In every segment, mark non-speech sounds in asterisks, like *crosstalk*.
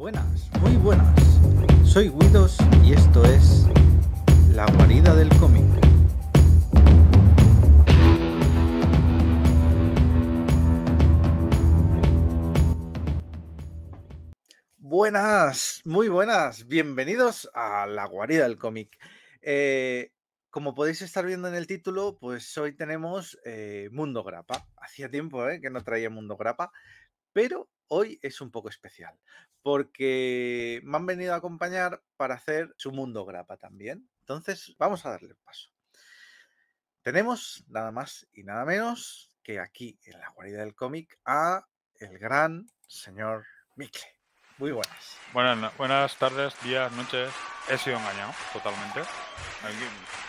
Buenas, muy buenas. Soy Guidos y esto es La guarida del cómic. Buenas, muy buenas. Bienvenidos a La guarida del cómic. Eh, como podéis estar viendo en el título, pues hoy tenemos eh, Mundo Grapa. Hacía tiempo eh, que no traía Mundo Grapa, pero hoy es un poco especial porque me han venido a acompañar para hacer su mundo grapa también. Entonces, vamos a darle paso. Tenemos nada más y nada menos que aquí en la guarida del cómic a el gran señor Mikle. Muy buenas. buenas. tardes, días, noches. He sido engañado totalmente.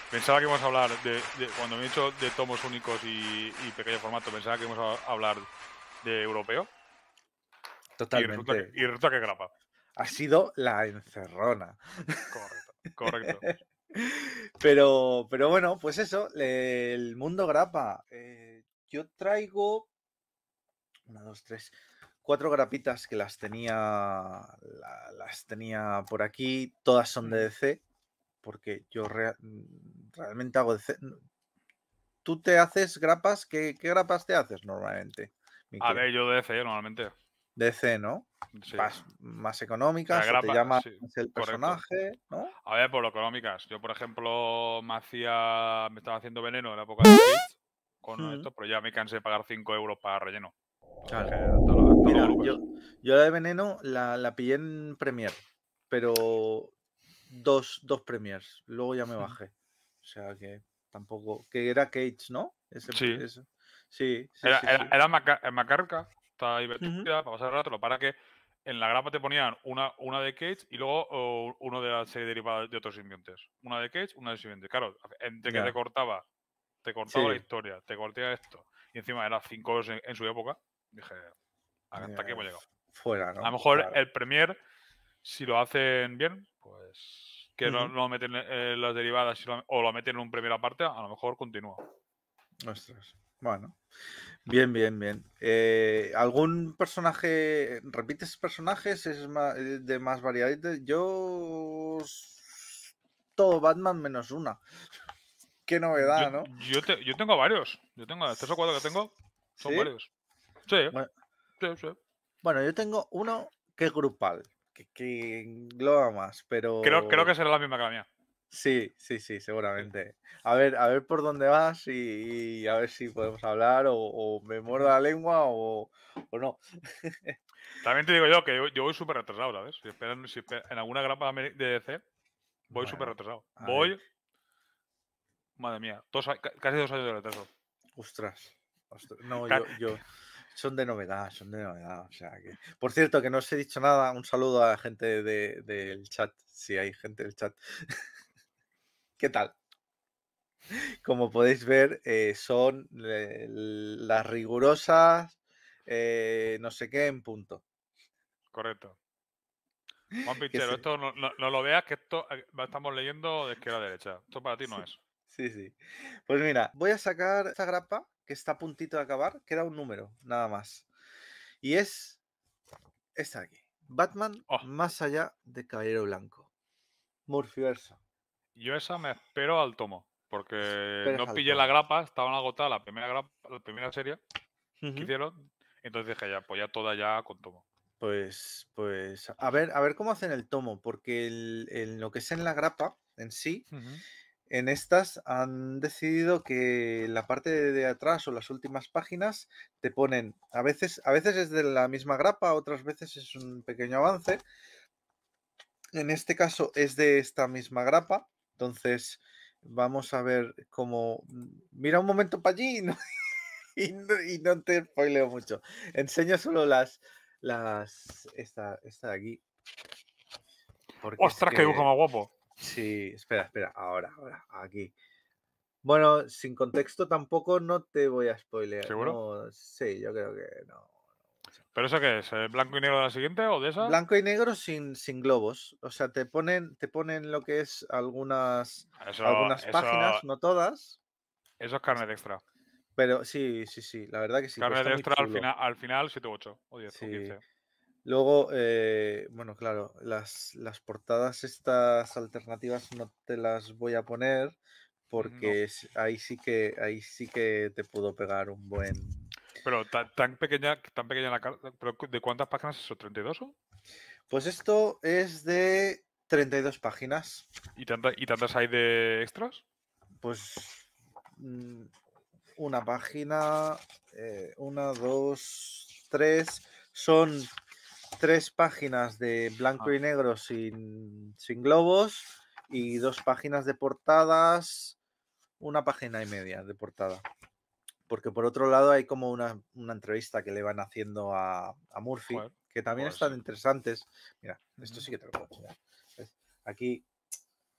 Pensaba que íbamos a hablar de, cuando me he dicho de tomos únicos y pequeño formato, pensaba que íbamos a hablar de europeo, Totalmente. Y resulta que, grapa. Ha sido la encerrona. Correcto, correcto. *laughs* pero, pero bueno, pues eso, el mundo grapa. Eh, yo traigo. Una, dos, tres. Cuatro grapitas que las tenía. las tenía por aquí. Todas son de DC. Porque yo mm, realmente hago DC. ¿Tú te haces grapas? ¿Qué, grapas te haces normalmente? A ver, yo de DC normalmente. DC, ¿no? Más, económicas, te llama el personaje, A ver, por lo económicas. Yo, por ejemplo, me hacía, me estaba haciendo veneno en la época de con esto, pero ya me cansé de pagar 5 euros para relleno. yo, la de veneno la, la pillé en Premiere, pero dos, dos Premiers. Luego ya me bajé. O sea que tampoco. Que era Cage, ¿no? sí. era, eh, Macarca divertida, para pasar rato, para que en la grapa te ponían una, una de Cage y luego uno de las serie derivada de otros simbiontes. Una de Cage, una de simbionte. Claro, entre que te cortaba, te cortaba la historia, te cortaba esto, y encima era cinco en, su época, dije, hasta aquí hemos llegado. Fuera, A lo mejor el Premier, si lo hacen bien, pues que no, meten eh, las derivadas o lo meten en un Premier aparte, a lo mejor continúa. Bueno, bien, bien, bien. Eh, ¿Algún personaje, repites personajes? ¿Es eh, de más variedad? Yo... Todo Batman menos una. *laughs* Qué novedad, ¿no? Yo, yo, tengo varios. Yo tengo tres o cuatro que tengo. Son varios. Sí, bueno, sí, sí. Bueno, yo tengo uno que es grupal, que, engloba más, pero... Creo, creo que será la misma que la mía. Sí, sí, sí, seguramente. A ver, a ver por dónde vas y, a ver si podemos hablar o, me muerdo la lengua o, o no. También te digo yo que yo, voy súper retrasado, ¿la Si si en alguna grapa de DC *laughs* voy súper retrasado. Voy... Madre mía, dos, casi dos años de retraso. Ostras. No, yo, yo... *laughs* Son de novedad, son de novedad. O sea que... Por cierto, que no os he dicho nada. Un saludo a la gente del de, del chat, si hay gente del chat. ¿Qué tal? Como podéis ver, eh, son eh, las rigurosas, eh, no sé qué, en punto. Correcto. Juan Pichero, esto no, lo veas, que esto estamos leyendo de izquierda a derecha. Esto para ti no es. Sí, sí. Pues mira, voy a sacar esta grapa que está a puntito de acabar, queda un número, nada más. Y es esta aquí. Batman oh. más allá de Caballero Blanco. Murphyverso. Yo esa me espero al tomo, porque no pillé la grapa, estaban agotadas la primera grapa, la primera serie que hicieron. Entonces dije, ya, pues ya toda ya con tomo. Pues, pues, a ver, a ver cómo hacen el tomo, porque en lo que es en la grapa en sí, en estas han decidido que la parte de atrás o las últimas páginas te ponen, a veces, a veces es de la misma grapa, otras veces es un pequeño avance. En este caso es de esta misma grapa entonces, vamos a ver cómo. Mm, mira un momento para allí *laughs* y no, te spoileo mucho. Enseño solo las. las esta, esta de aquí. ¡Ostras, qué que, dibujo más guapo! Sí, espera, espera, ahora, ahora, aquí. Bueno, sin contexto tampoco no te voy a spoilear. ¿Seguro? sí, yo creo que no. ¿Pero eso qué es? ¿Eh, ¿Blanco y negro de la siguiente o de esa? Blanco y negro sin, sin globos. O sea, te ponen, te ponen lo que es algunas, ah, algunas páginas, no todas. Eso es de extra. Pero sí, sí, sí, la verdad que sí. de extra al final, al final 7 8 o 10 o 15. Luego, eh, bueno, claro, las, las portadas estas alternativas no te las voy a poner porque ahí sí que ahí sí que te puedo pegar un buen pero tan, pequeña, tan pequeña la carta. ¿De cuántas páginas es eso? ¿32 o? Pues esto es de 32 páginas. ¿Y, ¿Y tantas hay de extras? Pues mm, una página, eh, una, dos, tres. Son tres páginas de blanco ah. y negro sin globos y dos páginas de portadas, una página y media de portada porque por otro lado hay como una, entrevista que le van haciendo a, Murphy, que también están interesantes. Mira, esto sí que te lo puedo enseñar. Aquí,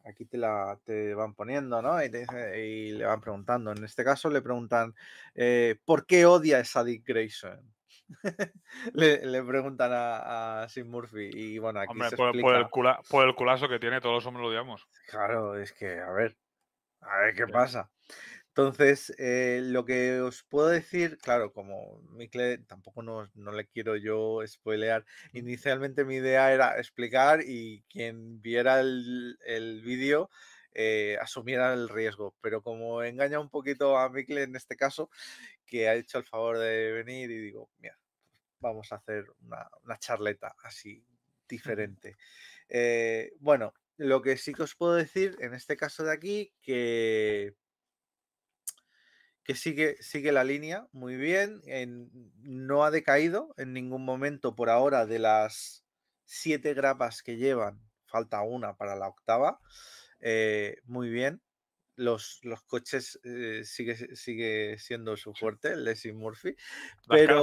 aquí te, la, te van poniendo, ¿no? Y, le van preguntando. En este caso le preguntan, eh, ¿por qué odia a Dick Grayson? *laughs* le, preguntan a, a, Sim Murphy y bueno, aquí se por, explica... por, el por, el culazo que tiene, todos los hombres lo odiamos. Claro, es que, a ver, a ver qué pasa. Entonces, eh, lo que os puedo decir, claro, como Mikle tampoco no, le quiero yo spoilear, inicialmente mi idea era explicar y quien viera el, vídeo eh, asumiera el riesgo, pero como engaña un poquito a Mikle en este caso, que ha hecho el favor de venir y digo, mira, vamos a hacer una, una charleta así diferente. Eh, bueno, lo que sí que os puedo decir en este caso de aquí, que que sigue, sigue la línea muy bien, no ha decaído en ningún momento por ahora de las siete grapas que llevan, falta una para la octava, eh, muy bien. Los, los coches eh, sigue, sigue siendo su fuerte, Leslie Murphy. Pero,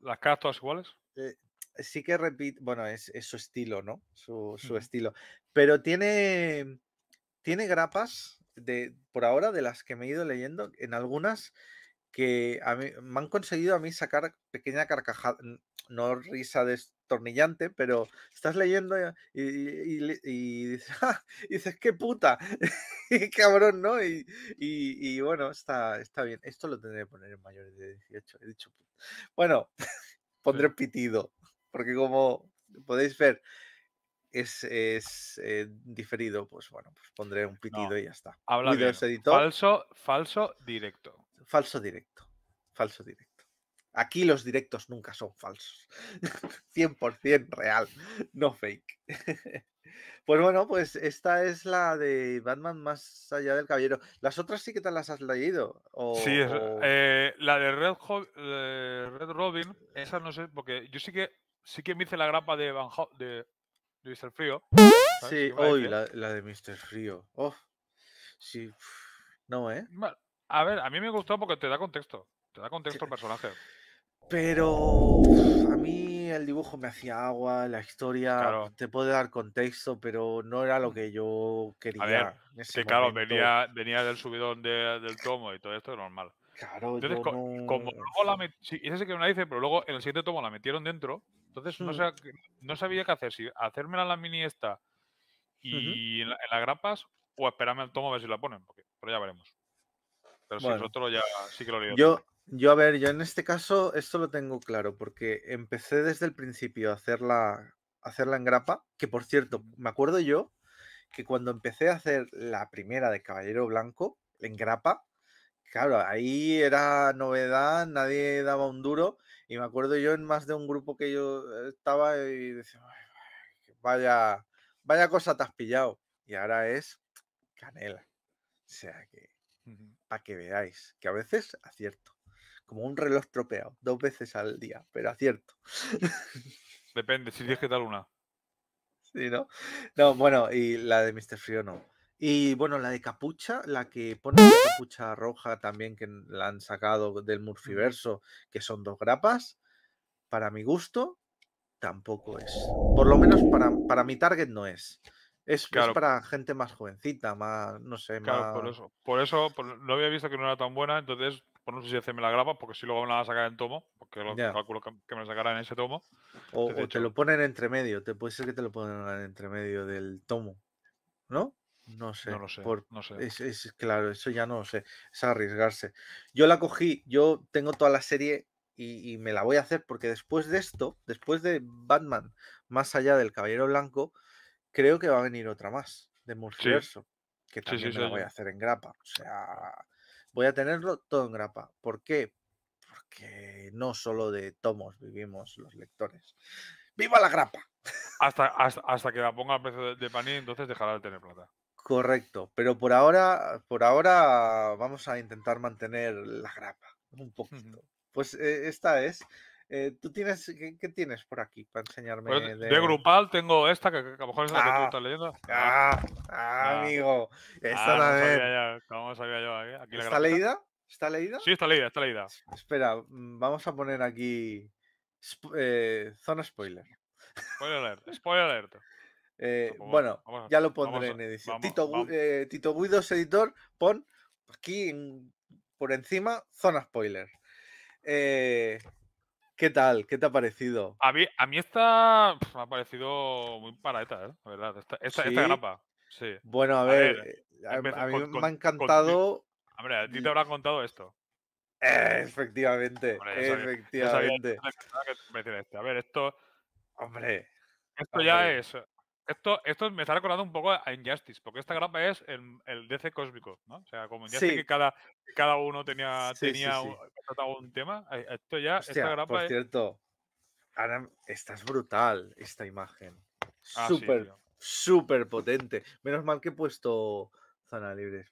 ¿Las, caras todas iguales? Eh, sí que repite, bueno, es, su estilo, ¿no? Su, estilo. Pero tiene, tiene grapas de, por ahora, de las que me he ido leyendo, en algunas que me han conseguido a mí sacar pequeña carcajada, no risa destornillante, pero estás leyendo eh, y, dices, *laughs* ¡Ah! dices, qué puta, *laughs* cabrón, ¿no? Y, bueno, está, está bien. Esto lo tendré que poner en mayores de 18. He dicho, pues, bueno, *laughs* pondré pitido, porque como podéis ver, es, eh, diferido, pues bueno, pues pondré un pitido y ya está. Habla bien. Falso, falso directo. Falso directo. Falso directo. Aquí los directos nunca son falsos. 100% *laughs* real, no fake. *laughs* Pues bueno, pues esta es la de Batman más allá del caballero. ¿Las otras sí que te las has leído? sí, eh, la de Red, eh, Red Robin, esa no sé, porque yo sí que sí que me hice la grapa de, Van de de Mr. Frío. Sí, hoy la, de Mr. Frío. Oh, sí. No, ¿eh? a ver, a mí me gustó porque te da contexto. Te da contexto el personaje. Pero a mí el dibujo me hacía agua, la historia te puede dar contexto, pero no era lo que yo quería. A ver, sí, claro, venía, venía del subidón del tomo y todo esto, es normal entonces, como luego la sí, que me dice, pero luego en el siguiente tomo la metieron dentro. Entonces no, hmm. sabía, qué hacer, si hacérmela la mini esta y en, las grapas o esperarme al tomo a ver si la ponen, porque, pero ya veremos. Pero si nosotros ya sí que lo leí. Yo, yo, a ver, yo en este caso esto lo tengo claro, porque empecé desde el principio a hacerla, a hacerla en grapa, que por cierto, me acuerdo yo que cuando empecé a hacer la primera de Caballero Blanco en grapa, Claro, ahí era novedad, nadie daba un duro. Y me acuerdo yo en más de un grupo que yo eh, estaba y decía, vaya, vaya cosa te has pillado. Y ahora es canela. O sea que, para que veáis, que a veces acierto. Como un reloj tropeado, dos veces al día, pero acierto. Depende, si tienes que tal *laughs* una. Sí, ¿no? No, bueno, y la de Mr. Frío no. Y bueno, la de capucha, la que pone la capucha roja también, que la han sacado del Murfiverso, que son dos grapas, para mi gusto, tampoco es. Por lo menos para, para mi target no es. Es, para gente más jovencita, más, no sé, por eso. Por eso no había visto que no era tan buena, entonces, por pues no sé si hacerme la grapa, porque si luego me la van a sacar en tomo, porque lo calculo que, me la sacarán en ese tomo. O, te lo ponen entre medio, te puede ser que te lo pongan entre medio del tomo, ¿no? No sé. No lo sé. Es, claro, eso ya no lo sé. Es arriesgarse. Yo la cogí, yo tengo toda la serie y, me la voy a hacer porque después de esto, después de Batman, más allá del Caballero Blanco, creo que va a venir otra más de Multiverso. Que también la voy a hacer en grapa. O sea, voy a tenerlo todo en grapa. ¿Por qué? Porque no solo de tomos vivimos los lectores. ¡Viva la grapa! Hasta, hasta, que la ponga a precio de, pan y entonces dejará de tener plata. Correcto, pero por ahora, por ahora vamos a intentar mantener la grapa un poquito. Pues eh, esta es. Eh, ¿Tú tienes ¿qué, tienes por aquí para pues, enseñarme? de... de... grupal tengo esta que, a lo mejor es la que tú ah, estás leyendo. Ah, ah, ah amigo, esta ¿Está leída? ¿Está leída? Sí, está leída, está leída. Espera, mm, vamos a poner aquí eh, zona spoiler. Spoiler alert, spoiler alert. Eh, bueno, ya lo pondré en edición. Eh, Tito, Guidos, editor, pon aquí por encima zona spoiler. Eh, ¿Qué tal? ¿Qué te ha parecido? A mí, a mí esta me ha parecido muy para La verdad. Esta, grapa. Sí. Bueno, a, ver, a, mí me ha encantado. hombre, a ti te habrá contado esto. efectivamente, efectivamente. Este. a ver, esto. Hombre. Esto ya es esto, me está recordando un poco a Injustice, porque esta grapa es el, el DC cósmico, ¿no? O sea, como Injustice que cada, cada uno tenía, tenía un, tema, eh, esto ya, esta grapa Por es... cierto, esta estás brutal esta imagen. Ah, súper, súper potente. Menos mal que he puesto zona libre,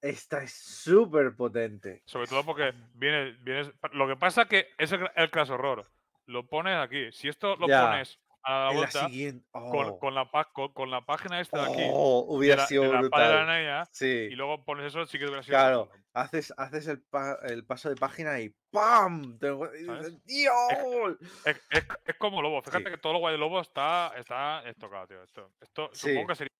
Esta es súper potente. Sobre todo porque viene, viene. Lo que pasa que es el, el caso horror. Lo pones aquí. Si esto lo pones con, oh. con, la, con, la página esta de aquí. Oh, hubiera de sido la, sí. Y luego pones eso, sí que hubiera sido. Claro, haces, haces el, pa, el, paso de página y ¡pam! ¡Dios! Es, es, es, como Lobo. Fíjate que todo lo guay de Lobo está, está estocado, tío. Esto, esto supongo que sería.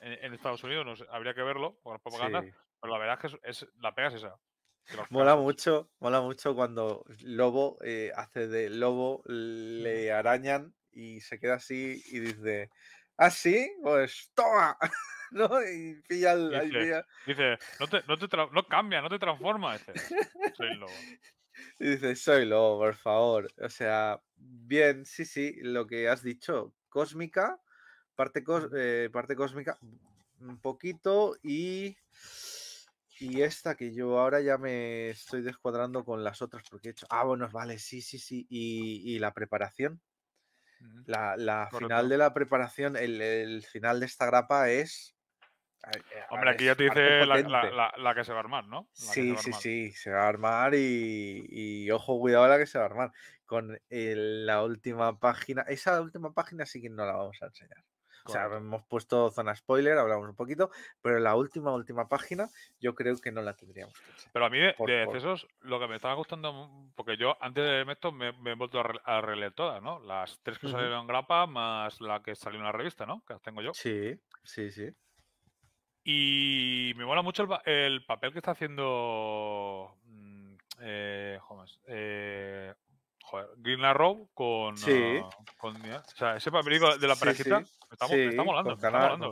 En, Estados Unidos no sé, habría que verlo con las propagandas, pero la verdad es que la pega es esa. Mola mucho, mola mucho cuando Lobo eh, hace de Lobo, le arañan y se queda así y dice, ¿ah, sí? Pues toma, *laughs* ¿no? Y pilla el... Dice, dice no, te, no, cambia, no te transforma. Soy Lobo. *laughs* Y dice, soy Lobo, por favor. O sea, bien, sí, sí, lo que has dicho, cósmica, parte, eh, parte cósmica, un poquito y... Y esta que yo ahora ya me estoy descuadrando con las otras porque he hecho. Ah, bueno, vale, sí, sí, sí. Y, la preparación. La, final de la preparación, el, final de esta grapa es. Eh, Hombre, aquí ya te dice la, que se va a armar, ¿no? sí, sí, sí, se va a armar y, y, ojo, cuidado la que se va a armar. Con la última página, esa última página sí que no la vamos a enseñar. O sea, hemos puesto zona spoiler, hablamos un poquito, pero la última, última página yo creo que no la tendríamos Pero a mí de, lo que me estaba gustando, porque yo antes de esto me, he vuelto a, releer todas, ¿no? Las tres que salieron en grapa más la que salió en la revista, ¿no? Que las tengo yo. Sí, sí, sí. Y me mola mucho el, papel que está haciendo mm, eh, eh, Green Arrow con. Ah, con, o sea, ese papelico de la parejita Me, está, molando. Con,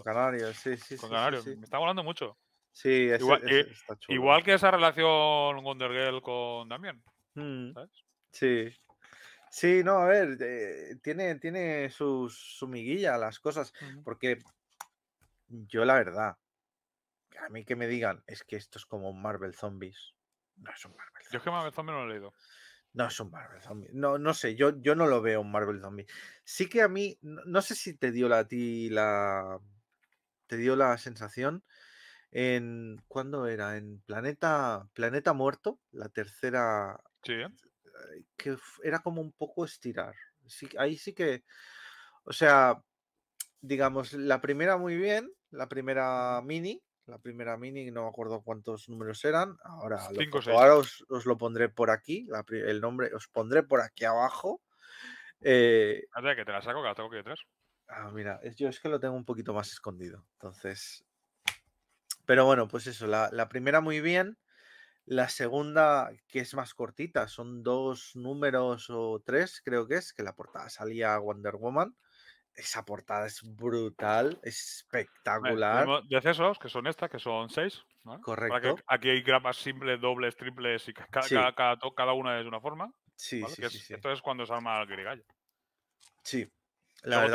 cana me sí, sí. me está molando mucho. Sí, igual, eh, está chulo. igual que esa relación Wonder Girl con Damien mm. Sí. Sí, no, a ver, eh, tiene, tiene su, su, miguilla las cosas, porque yo la verdad, a mí que me digan, es que esto es como Marvel Zombies. No es un Marvel Zombies. Yo es que Marvel Zombies no lo he leído. No es un Marvel Zombie. No, no sé, yo, yo no lo veo un Marvel Zombie. Sí que a mí, no sé si te dio la, ti la. Te dio la sensación en. ¿Cuándo era? En Planeta, Planeta Muerto, la tercera. Sí. Que era como un poco estirar. ahí sí que. O sea, digamos, la primera muy bien, la primera mini, la primera mini, no me acuerdo cuántos números eran. Ahora, os, lo pondré por aquí. el nombre os pondré por aquí abajo. Eh, ver, ah, que te la saco, que la tengo aquí detrás. Ah, mira, yo es que lo tengo un poquito más escondido. Entonces. Pero bueno, pues eso. La, la primera muy bien. La segunda, que es más cortita, son dos números o tres, creo que es, que la portada salía Wonder Woman. Esa portada es brutal, espectacular. Tenemos de accesos, que son estas, que son seis. Correcto. aquí hay grapas simples, dobles, triples y cada, una es de una forma. Sí, sí, Esto es cuando se arma el grigallo. Sí, la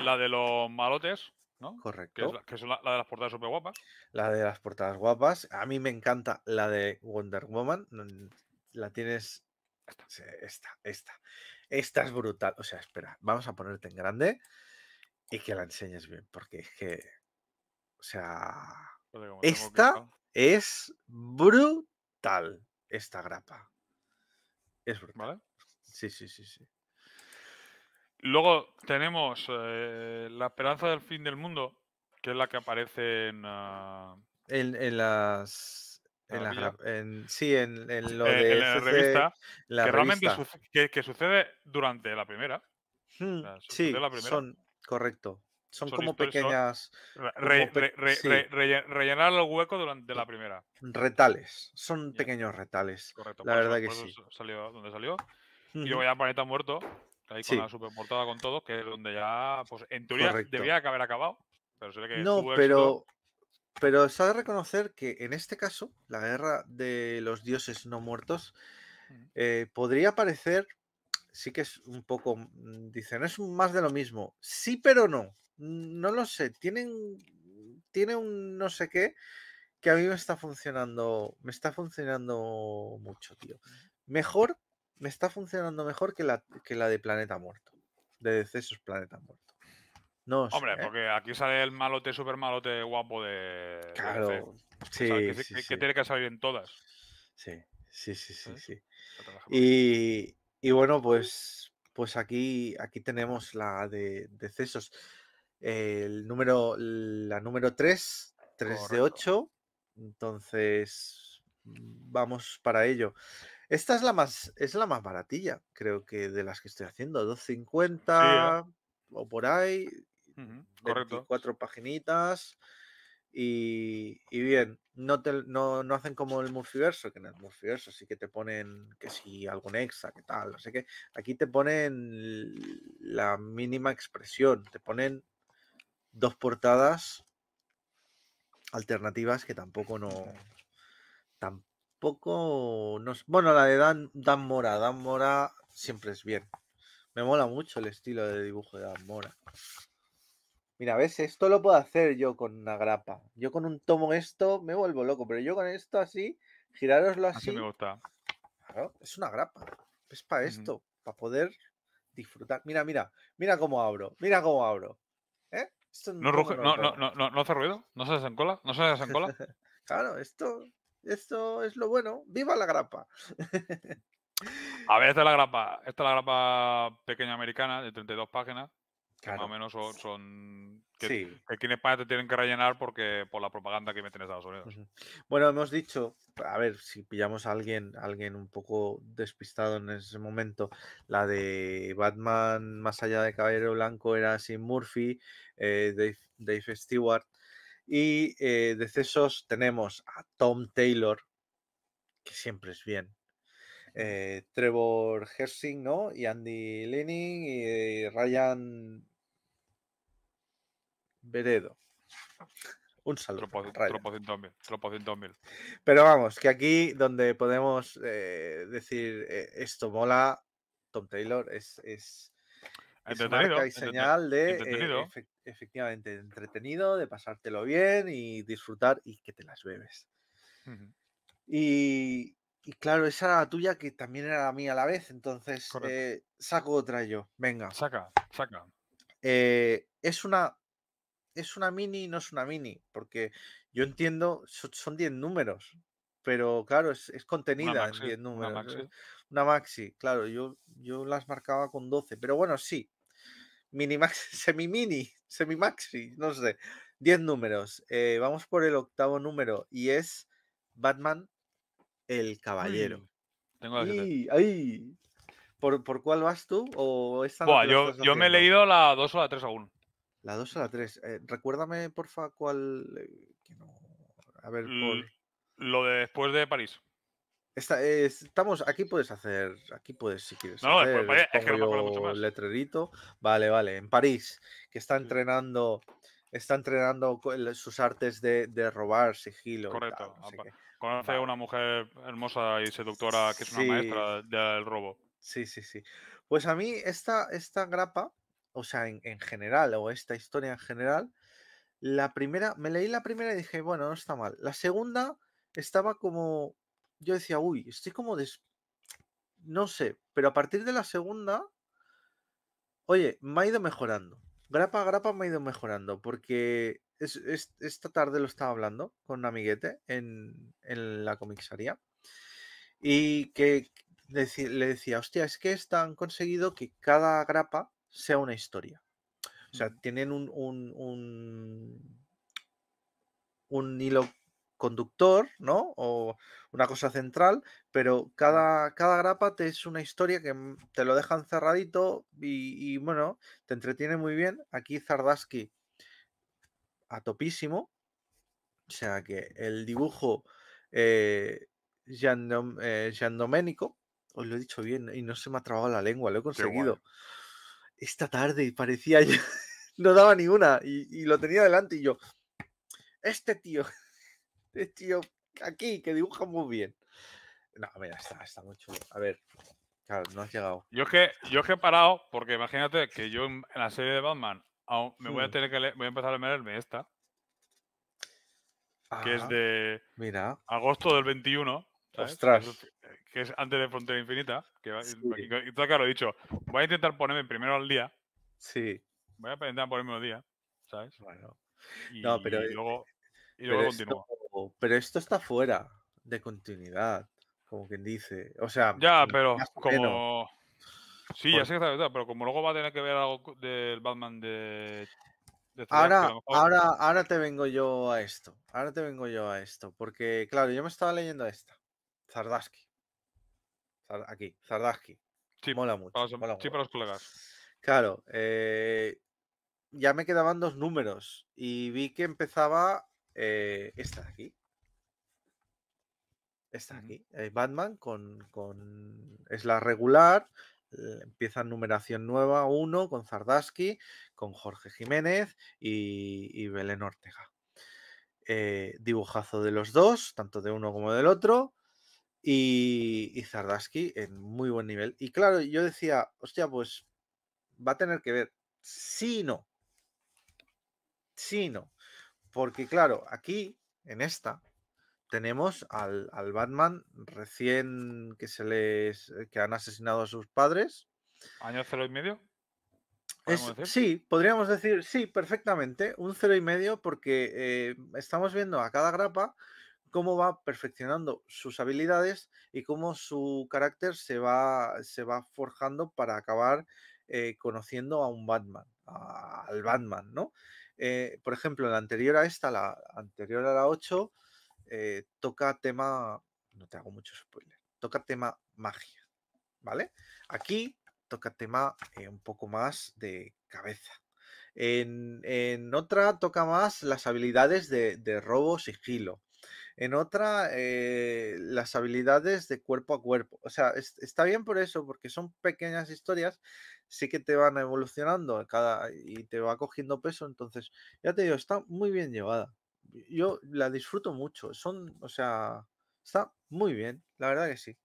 La de los malotes, ¿no? Correcto. Que, son la, de las portadas súper guapas. La de las portadas guapas. A mí me encanta la de Wonder Woman. La tienes. esta. esta. Esta es brutal. O sea, espera, vamos a ponerte en grande y que la enseñes bien, porque es que. O sea. Esta es brutal. Esta grapa. Es brutal. ¿Vale? Sí, sí, sí, sí. Luego tenemos eh, La Esperanza del Fin del Mundo, que es la que aparece En, ah, en las en ah, la, en, sí, en, en, lo de en la revista. que sucede durante la primera. Hmm, sí, son correcto. Son, como pequeñas. rellenar el hueco durante la primera. Retales. Son pequeños retales. Correcto. La verdad que sí. Salió donde salió. Y luego ya Planeta Muerto. Ahí con la superportada con todo, que es donde ya, pues en teoría Debería debía haber acabado. Pero no, pero pero se ha de reconocer que en este caso, la guerra de los dioses no muertos, mm. eh, podría parecer, sí que es un poco, mm, dicen, es más de lo mismo. Sí, pero no. No lo sé. Tienen, tiene un no sé qué que a mí me está funcionando, me está funcionando mucho, tío. Mm. Mejor, me está funcionando mejor que la, que la de Planeta Muerto, de Decesos Planeta Muerto. Hombre, eh. porque aquí sale el malote, super malote guapo de. Claro. sí, que, que, tiene que salir en todas. Sí, sí, sí, sí. ¿Eh? sí. Y, bueno, pues, pues aquí, aquí tenemos la de cesos. El número, la número 3, 3 de 8. Entonces, vamos para ello. Esta es la más, es la más baratilla, creo que de las que estoy haciendo. 2.50 o por ahí. 24 paginitas y, y, bien, no, te, no, no, hacen como el multiverso que en el multiverso sí que te ponen que si algún extra, que tal, no sé qué. Aquí te ponen la mínima expresión, te ponen dos portadas alternativas que tampoco no... Tampoco nos... Bueno, la de Dan, Dan Mora, Dan Mora siempre es bien. Me mola mucho el estilo de dibujo de Dan Mora. Mira, ves, esto lo puedo hacer yo con una grapa. Yo con un tomo esto me vuelvo loco, pero yo con esto así, girároslo así. gusta. es una grapa. Es para esto, para poder disfrutar. Mira, mira, mira cómo abro, mira cómo abro. ¿Eh? no, hace ruido, no se desencola, no se *laughs* claro, esto, esto es lo bueno. ¡Viva la grapa! *laughs* A ver, esta es la grapa, esta es la grapa pequeña americana de 32 páginas. Más o menos son, que, te tienen que rellenar porque por la propaganda que meten en Estados Unidos. Bueno, hemos dicho, a ver, si pillamos a alguien, alguien un poco despistado en ese momento, la de Batman más allá de Caballero Blanco era Sin Murphy, eh, Dave, Stewart. Y eh, de decesos tenemos a Tom Taylor, que siempre es bien, eh, Trevor Hersing, ¿no? Y Andy Lenin y Ryan Veredo. Un saludo. mil. Pero vamos, que aquí donde podemos eh, decir eh, esto mola, Tom Taylor es, es, entretenido y señal de eh, efectivamente entretenido, de pasártelo bien y disfrutar y que te las bebes. y, y, claro, esa era la tuya que también era la mía a la vez, entonces saco otra yo. Venga. Saca, saca. es una ¿Es una mini? No es una mini, porque yo entiendo, son 10 números, pero claro, es, contenida en 10 números. Eh, una maxi. claro, yo, yo las marcaba con 12, pero bueno, sí. Mini maxi, *laughs* semi mini, semi maxi, no sé. 10 números. Eh, vamos por el octavo número y es Batman el Caballero. Tengo ¿Por, ¿Por, cuál vas tú? ¿O esta yo, yo me he leído la 2 o la 3 aún. La 2 o la 3. Eh, recuérdame, porfa, cuál. Eh, a ver, por... Lo de después de París. estamos, aquí puedes hacer, aquí puedes si quieres. No, es que no me mucho más. Letrerito. Vale, vale. En París, que está entrenando, está entrenando sus artes de, de robar sigilo. Correcto. Conoce a una mujer hermosa y seductora que es una maestra del robo. Sí, sí, sí. Pues a mí esta, esta grapa o sea, en, general, o esta historia en general, la primera, me leí la primera y dije, bueno, no está mal. La segunda estaba como, yo decía, uy, estoy como, des... no sé, pero a partir de la segunda, oye, me ha ido mejorando. Grapa a grapa me ha ido mejorando, porque esta tarde lo estaba hablando con un amiguete en, la comisaría y que le decía, hostia, es que están conseguido que cada grapa sea una historia. O sea, tienen un, un, hilo conductor, ¿no? O una cosa central, pero cada, cada grapa te es una historia que mm, te lo dejan cerradito y, bueno, te entretiene muy bien. Aquí Zardaski a topísimo, o sea que el dibujo eh, Gian, Domenico, eh, os lo he dicho bien y no se me ha trabado la lengua, lo he conseguido esta tarde parecía *laughs* no daba ni una y, lo tenía delante y yo, este tío, *laughs* este tío aquí que dibuja muy bien. No, mira, está, está muy chulo. A ver, claro, no has llegado. Yo es que, yo he parado porque imagínate que yo en la serie de Batman me voy a hmm. tener que voy a empezar a leerme esta. que es de mira. agosto del 21. Eh, que es antes de Frontera Infinita. Que, lo he dicho. Voy a intentar ponerme primero al día. Sí. Voy a intentar ponerme al día, ¿sabes? no, pero, luego, y pero esto, Pero esto está fuera de continuidad, como quien dice. O sea. Ya, pero como. Sí, ya sé que está verdad, pero como luego va a tener que ver algo del Batman de ahora, ahora, ahora te vengo yo a esto. Ahora te vengo yo a esto. Porque, claro, yo me estaba leyendo esta. Zardaski. Aquí, Zardaski. Sí, mola mucho. sí, para los colegas. Claro, eh, ya me quedaban dos números y vi que empezaba eh, esta de aquí. Esta de aquí. Eh, Batman con, Es la regular. Empieza numeración nueva, uno con Zardaski, con Jorge Jiménez y, y Belén Ortega. dibujazo de los dos, tanto de uno como del otro y, y Zardaski en muy buen nivel. Y claro, yo decía, hostia, pues va a tener que ver. Sí no. Sí no. Porque claro, aquí, en esta, tenemos al, Batman recién que se les eh, que han asesinado a sus padres. ¿Año cero y medio? sí, podríamos decir, sí, perfectamente, un cero y medio, porque eh, estamos viendo a cada grapa cómo va perfeccionando sus habilidades y cómo su carácter se va, forjando para acabar eh, conociendo a un Batman, al Batman, ¿no? Eh, por ejemplo, la anterior a esta, la anterior a la 8, eh, toca tema, no te hago mucho spoiler, toca tema magia, ¿vale? Aquí toca tema un poco más de cabeza. En, otra toca más las habilidades de, de robo sigilo en otra eh, las habilidades de cuerpo a cuerpo. O sea, está bien por eso, porque son pequeñas historias, sí que te van evolucionando cada, y te va cogiendo peso. Entonces, ya te digo, está muy bien llevada. Yo la disfruto mucho. Son, o sea, está muy bien, la verdad que sí.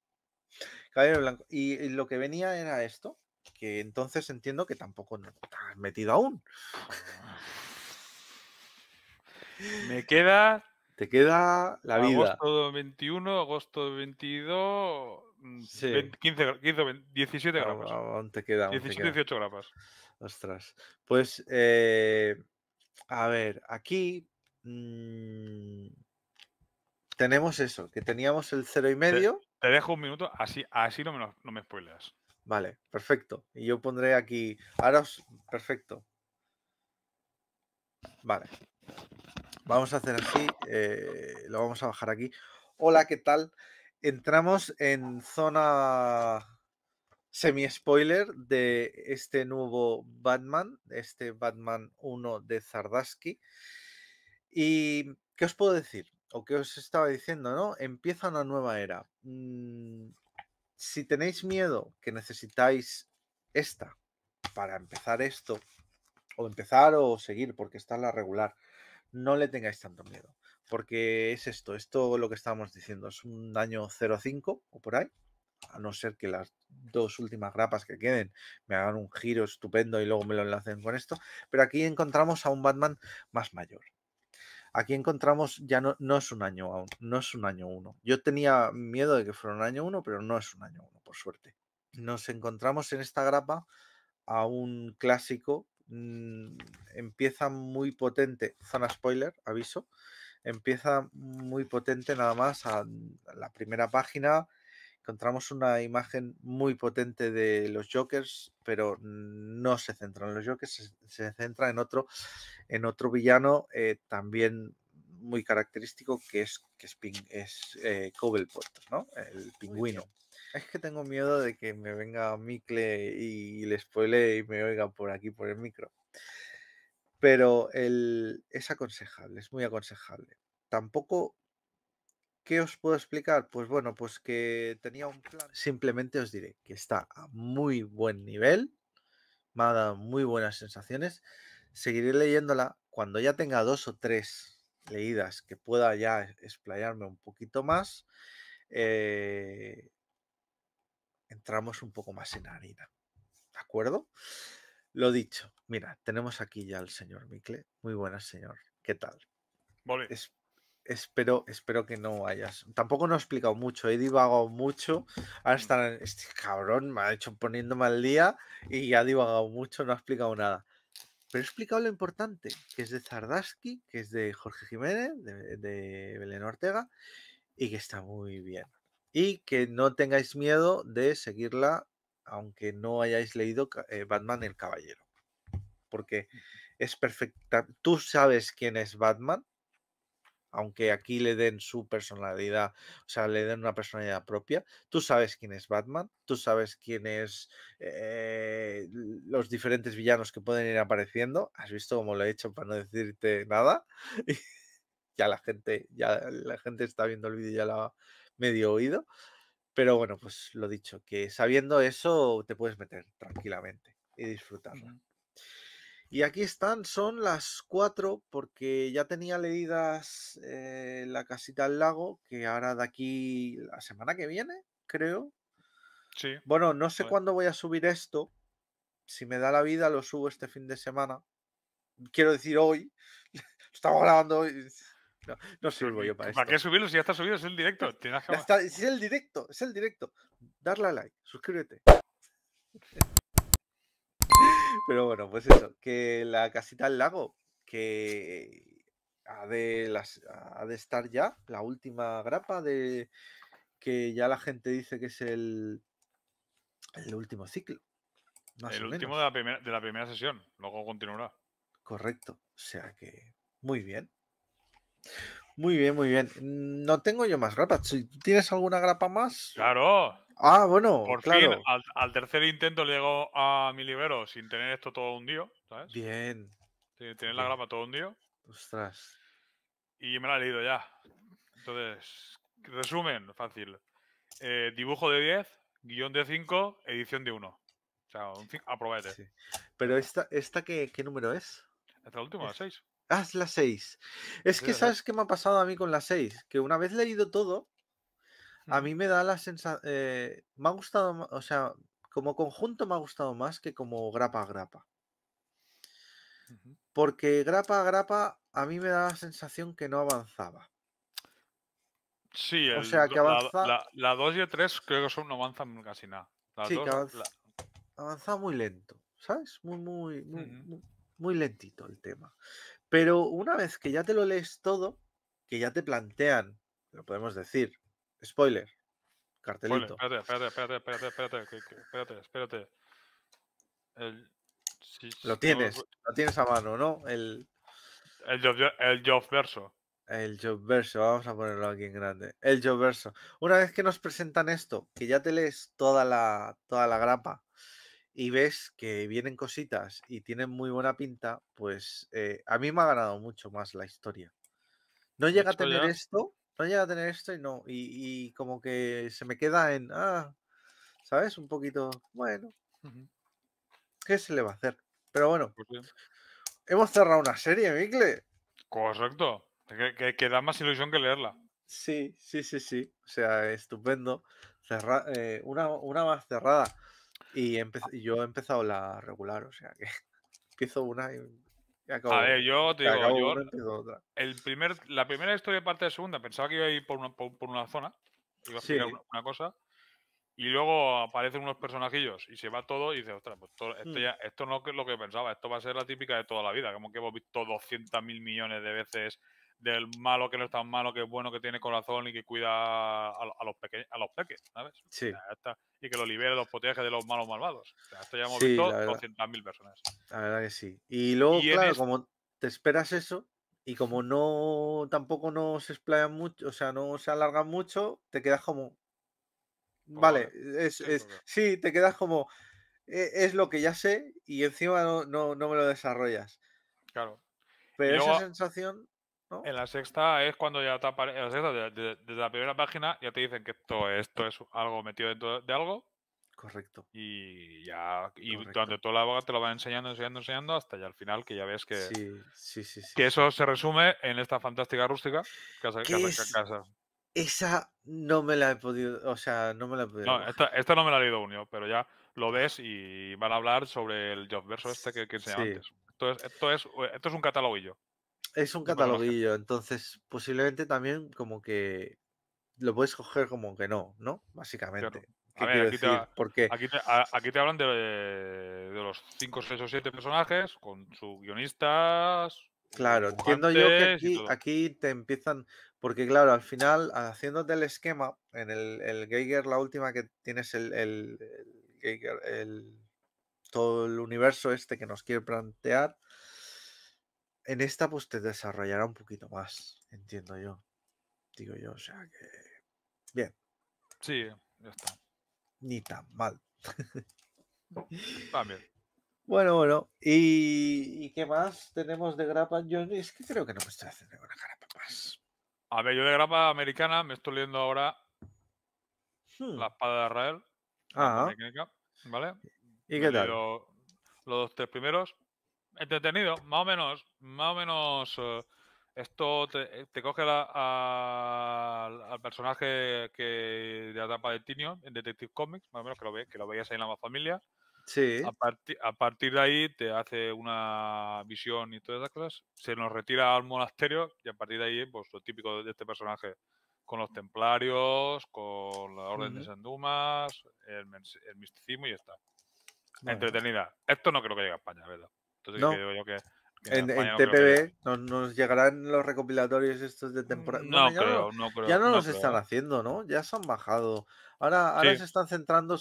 Caballero Blanco. Y, lo que venía era esto, que entonces entiendo que tampoco no te has metido aún. Me queda te queda la vida. Agosto 21, agosto 22, 15, 17 gramos. te queda. 17, 18 gramos. Ostras. Pues, eh, a ver, aquí mm, tenemos eso, que teníamos el 0,5. Te, dejo un minuto, así, así no, me, no me spoileas. Vale, perfecto. Y yo pondré aquí. Ahora Perfecto. Vale. Vamos a hacer así, eh, lo vamos a bajar aquí. Hola, ¿qué tal? Entramos en zona semi-spoiler de este nuevo Batman, este Batman 1 de Zardaski. ¿Y qué os puedo decir? O qué os estaba diciendo, ¿no? Empieza una nueva era. Mm, si tenéis miedo que necesitáis esta para empezar esto, o empezar o seguir, porque está la regular no le tengáis tanto miedo. Porque es esto, esto lo que estábamos diciendo, es un daño 0,5 o por ahí. A no ser que las dos últimas grapas que queden me hagan un giro estupendo y luego me lo enlacen con esto. Pero aquí encontramos a un Batman más mayor. Aquí encontramos, ya no, no es un año aún, no es un año 1. Yo tenía miedo de que fuera un año 1, pero no es un año 1, por suerte. Nos encontramos en esta grapa a un clásico Mm, empieza muy potente, zona spoiler, aviso, empieza muy potente nada más a, la primera página. Encontramos una imagen muy potente de los Jokers, pero no se centra en los Jokers, se, centra en otro, en otro villano eh, también muy característico que es, que es, eh, Cobblepot, ¿no? El pingüino. Es que tengo miedo de que me venga Micle y, le spoile y me oiga por aquí, por el micro. Pero el, es aconsejable, es muy aconsejable. Tampoco, ¿qué os puedo explicar? Pues bueno, pues que tenía un plan. Simplemente os diré que está a muy buen nivel, me ha dado muy buenas sensaciones. Seguiré leyéndola cuando ya tenga dos o tres leídas que pueda ya explayarme un poquito más. Eh, entramos un poco más en harina. ¿De acuerdo? Lo dicho, mira, tenemos aquí ya al señor Micle. Muy buenas, señor. ¿Qué tal? espero, espero que no hayas. Tampoco no he explicado mucho, he divagado mucho. Ahora Este cabrón me ha hecho poniéndome al día y ha divagado mucho, no ha explicado nada. Pero he explicado lo importante, que es de Zardaski, que es de Jorge Jiménez, de, de Belén Ortega, y que está muy bien y que no tengáis miedo de seguirla aunque no hayáis leído eh, Batman el Caballero. Porque es perfecta. Tú sabes quién es Batman, aunque aquí le den su personalidad, o sea, le den una personalidad propia. Tú sabes quién es Batman, tú sabes quién es eh, los diferentes villanos que pueden ir apareciendo. Has visto cómo lo he hecho para no decirte nada. *laughs* ya la gente, ya la gente está viendo el vídeo, ya la, medio oído. Pero bueno, pues lo dicho, que sabiendo eso te puedes meter tranquilamente y disfrutarla. Y aquí están, son las cuatro, porque ya tenía leídas eh, La casita al lago, que ahora de aquí la semana que viene, creo. Sí. Bueno, no sé cuándo voy a subir esto. Si me da la vida, lo subo este fin de semana. Quiero decir hoy. *laughs* Estamos grabando hoy. No, sirvo yo para eso. ¿Para qué subirlo? Si ya está subido, es el directo. es el directo, es el directo. Darle a like, suscríbete. *laughs* Pero bueno, pues eso, que la casita al lago, que ha de, estar ya, la última grapa de que ya la gente dice que es el, el último ciclo. el último de la, de la primera sesión, luego continuará. Correcto, o sea que muy bien. Muy bien, muy bien. Mm, no tengo yo más grapas. tienes alguna grapa más. Claro. Ah, bueno. Por al, tercer intento le a mi libero sin tener esto todo hundido, ¿sabes? Bien. tener la grapa todo hundido. Ostras. Y me la he leído ya. Entonces, resumen, fácil. Eh, dibujo de 10, guión de 5, edición de 1. O Pero esta, esta ¿qué, número es? Esta última, 6. Haz la 6. Es que, ¿sabes qué me ha pasado a mí con la 6? Que una vez leído todo, a mí me da la sensación. Eh, me ha gustado, o sea, como conjunto me ha gustado más que como grapa a grapa. Porque grapa a grapa a mí me da la sensación que no avanzaba. Sí, o sea, que avanza... la 2 y el 3 creo que son no avanzan casi nada. sí, que avanza, muy lento, ¿sabes? Muy, muy, muy lentito el tema. Pero una vez que ya te lo lees todo, que ya te plantean, lo podemos decir, spoiler, cartelito. espérate, espérate, espérate, espérate, espérate, espérate. lo tienes, lo tienes a mano, ¿no? El, el, job, verso. El job verso, vamos a ponerlo aquí en grande. El job verso. Una vez que nos presentan esto, que ya te lees toda la, toda la grapa, y ves que vienen cositas y tienen muy buena pinta, pues eh, a mí me ha ganado mucho más la historia. No llega a tener esto, no llega a tener esto y no, y, como que se me queda en, ah, ¿sabes? Un poquito, bueno, ¿qué se le va a hacer? Pero bueno, pues hemos cerrado una serie, Micle. Correcto, que, da más ilusión que leerla. Sí, sí, sí, sí, o sea, estupendo. Eh, una, una más cerrada. Y yo he empezado la regular, o sea que *laughs* empiezo una y, acabo. A ver, yo te digo, otra. El primer, la primera historia parte de segunda, pensaba que iba a ir por una, por, una zona, iba a sí. una, cosa, y luego aparecen unos personajillos y se va todo y dices, ostras, pues esto, esto mm. no es lo que pensaba, esto va a ser la típica de toda la vida, como que hemos visto 200.000 millones de veces del malo que no es tan malo, que es bueno, que tiene corazón y que cuida a, los pequeños, a los peques, ¿sabes? Sí. y que lo libera, los protege de los malos malvados. esto ya hemos visto 200.000 personas. La verdad que sí. Y luego, claro, como te esperas eso, y como no tampoco no se explayan mucho, o sea, no se alargan mucho, te quedas como. Vale, es, sí, te quedas como. E, es lo que ya sé y encima no, me lo desarrollas. Claro. Pero esa sensación en la sexta es cuando ya te aparece, la desde, la primera página ya te dicen que esto, esto es algo metido dentro de algo. Correcto. Y ya, y durante toda la boca te lo van enseñando, enseñando, enseñando, hasta ya al final que ya ves que, sí, sí, sí, que eso se resume en esta fantástica rústica casa, casa, casa. Esa no me la he podido, o sea, no me la he podido. No, esta, no me la he leído unió, pero ya lo ves y van a hablar sobre el job verso este que, que enseñaba antes. Esto es, esto, es, un catálogo es un cataloguillo, entonces posiblemente también como que lo puedes coger como que no, ¿no? Básicamente. aquí, Te, aquí, hablan de, los 5, 6 o 7 personajes con sus guionistas, Claro, entiendo yo que aquí, te empiezan, porque claro, al final, haciéndote el esquema, en el, el Geiger, la última que tienes el, Geiger, el, todo el universo este que nos quiere plantear, en esta pues te desarrollará un poquito más, entiendo yo. Digo yo, o sea que... Bien. Sí, ya está. Ni tan mal. También *laughs* Bueno, bueno. ¿Y, qué más tenemos de grapa? Yo es que creo que no me estoy haciendo una grapa más. A ver, yo de grapa americana me estoy leyendo ahora hmm. la espada de Israel. Ah. ¿Vale? ¿Y qué tal? Los dos, tres primeros entretenido, más o menos, más o menos. Eh, esto te, eh, coge al personaje que de etapa de Tinio en Detective Comics, más o menos que lo, ve, que lo veías ahí en la familia. Sí. A, partir de ahí te hace una visión y todas esas cosas. Se nos retira al monasterio y a partir de ahí, pues lo típico de este personaje con los templarios, con la Orden de Sandumas, el, el, misticismo y ya está. Entretenida. Esto no creo que llegue a España, ¿verdad? no. en, TPB nos, llegarán los recopilatorios estos de temporada. Mm, no, no, creo, Ya no, los están haciendo, ¿no? Ya se han bajado. Ahora, se están centrando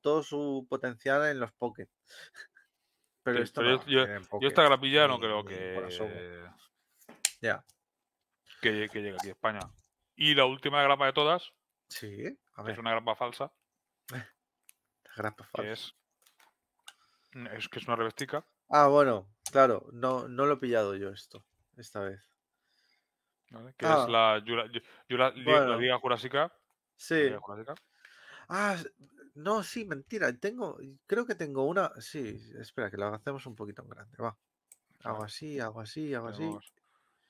todo su potencial en los Pocket. *laughs* Pero, esto yo, esta grapilla no creo que. Ya. Que, llegue aquí a España. Y la última grapa de todas. Sí. Es una grapa falsa. *laughs* grapa falsa. es, es que es una revestica. Ah, bueno, claro, no, no lo he pillado yo esto, esta vez. ¿Vale? es la, Liga Jurásica. Sí. Ah, no, sí, mentira. Tengo, creo que tengo una. Sí, espera, que la hacemos un poquito grande. Va. Hago así, hago así, hago así.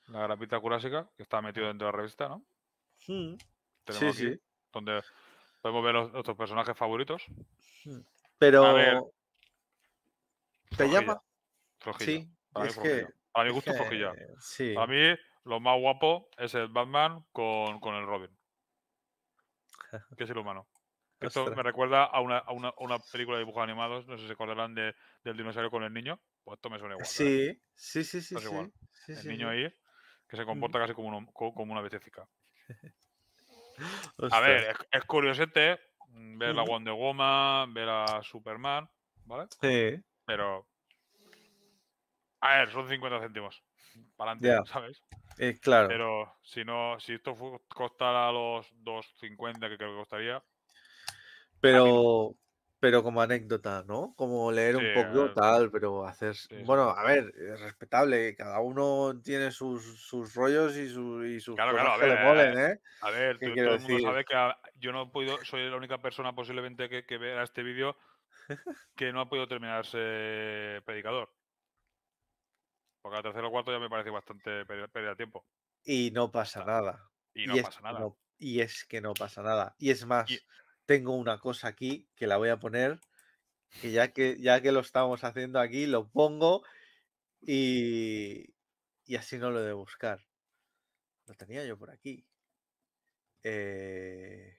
La grapita jurásica, que está metido dentro de la revista, ¿no? Hmm. Sí. sí, Donde podemos ver los, nuestros personajes favoritos. Hmm. Pero. ¿Te llama? Flojilla. Sí, para, es mí, que... gusta mi gusto, flojilla. Sí. mí, lo más guapo es el Batman con, con el Robin. *laughs* que es el humano. Esto me recuerda a una, a, una, una, película de dibujos animados, no sé si se acordarán del dinosaurio con el niño. Pues esto me suena igual. Sí, sí, sí, sí, El niño ahí, que se mm. comporta casi como, como una bestia. *laughs* a ver, es, curioso mm, ver la Wonder Woman, ver a Superman, ¿vale? Sí. Pero a ver, son 50 céntimos. Para antes, ¿sabéis? ¿sabes? claro. Pero si no, si esto costara los 2.50 que creo que costaría. Pero, pero como anécdota, ¿no? Como leer un poco tal, pero hacer. bueno, a ver, es respetable, cada uno tiene sus, rollos y, sus claro, ¿eh? a ver, A ver, que yo no he podido, soy la única persona posiblemente que, que vea este vídeo *laughs* que no ha podido terminarse predicador. Porque al tercer o cuarto ya me parece bastante pérdida de tiempo. Y no pasa ah, nada. Y no pasa nada. y es que no pasa nada. Y es más, tengo una cosa aquí que la voy a poner. Que ya que, ya que lo estamos haciendo aquí, lo pongo y, así no lo he de buscar. Lo tenía yo por aquí. Eh,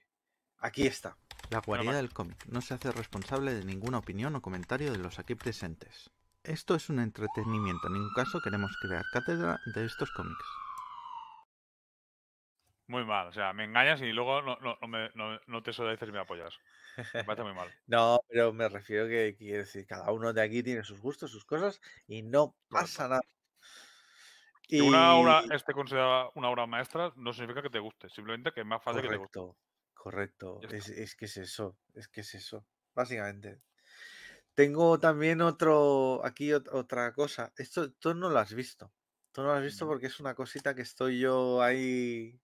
aquí está. La guarida del cómic no se hace responsable de ninguna opinión o comentario de los aquí presentes. Esto es un entretenimiento, en ningún caso queremos crear cátedra de estos cómics. Muy mal, o sea, me engañas y luego no, no, no, me, no te solidarices y me apoyas. Me parece muy mal. *laughs* no, pero me refiero que cada uno de aquí tiene sus gustos, sus cosas y no pasa nada. Y... una obra esté considerada una obra maestra no significa que te guste, simplemente que es más fácil que te guste. Correcto, es, es que es eso, es que es eso, básicamente. Tengo también otro, aquí otra cosa. Esto tú no lo has visto. Tú no lo has visto porque es una cosita que estoy yo ahí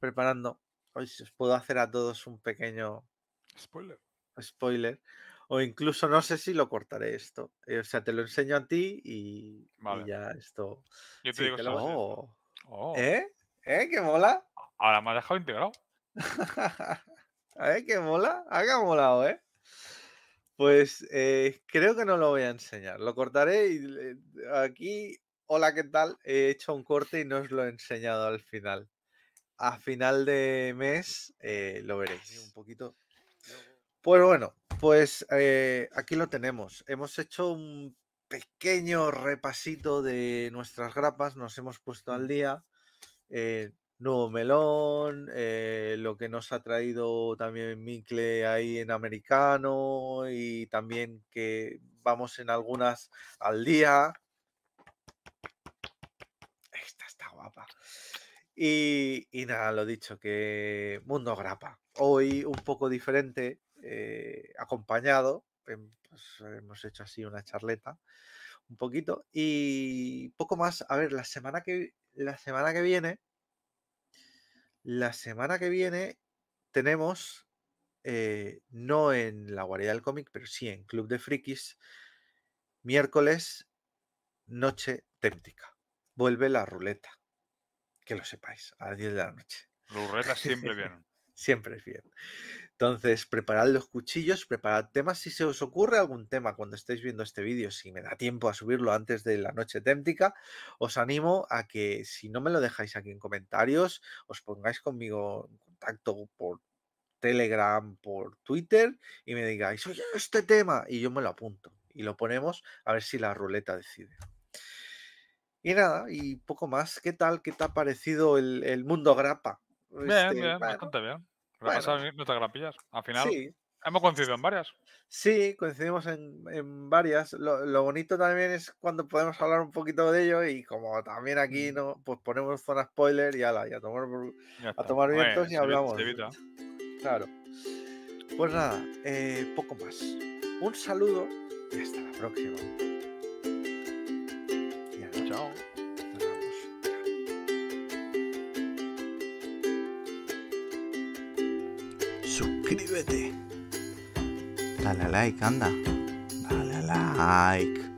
preparando. Hoy os puedo hacer a todos un pequeño spoiler. Spoiler. O incluso no sé si lo cortaré esto. Eh, o sea, te lo enseño a ti y, ya esto. Yo te digo que lo... Oh. ¿Eh? ¿Eh? ¿Qué mola? Ahora me has dejado integrado. *laughs* ¿Eh? qué mola. Ah, ha molado, ¿eh? Pues eh, creo que no lo voy a enseñar. Lo cortaré y aquí, hola, ¿qué tal? He hecho un corte y no os lo he enseñado al final. A final de mes eh, lo veréis un poquito. Pues bueno, pues eh, aquí lo tenemos. Hemos hecho un pequeño repasito de nuestras grapas, nos hemos puesto al día. Nuevo Melón, eh, lo que nos ha traído también Micle ahí en americano y también que vamos en algunas al día. Esta está guapa. Y, nada, lo dicho, que Mundo Grapa. Hoy un poco diferente, eh, acompañado. Em, pues, hemos hecho así una charleta un poquito y poco más. A ver, la semana que, la semana que viene la semana que viene tenemos, eh, no en la guarida del cómic, pero sí en Club de Frikis, miércoles, noche téptica. Vuelve la ruleta. Que lo sepáis, a las 10 de la noche. Ruleta siempre *laughs* bien. siempre es bien. Entonces, preparad los cuchillos, preparad temas. Si se os ocurre algún tema cuando estéis viendo este vídeo, si me da tiempo a subirlo antes de la noche témtica, os animo a que si no me lo dejáis aquí en comentarios, os pongáis conmigo en contacto por Telegram, por Twitter y me digáis, oye, este tema, y yo me lo apunto y lo ponemos a ver si la ruleta decide. Y nada, y poco más. ¿Qué tal? ¿Qué te ha parecido el, mundo grapa? Bien, este, bien no grapillas. Al final sí. hemos coincidido en varias. Sí, coincidimos en, varias. Lo, bonito también es cuando podemos hablar un poquito de ello y como también aquí mm. no, pues ponemos zona spoiler y, ala, a tomar, tomar vientos y hablamos. Claro. Pues nada, eh, poco más. Un saludo y hasta la próxima. suscríbete. Dale like, anda. Dale like.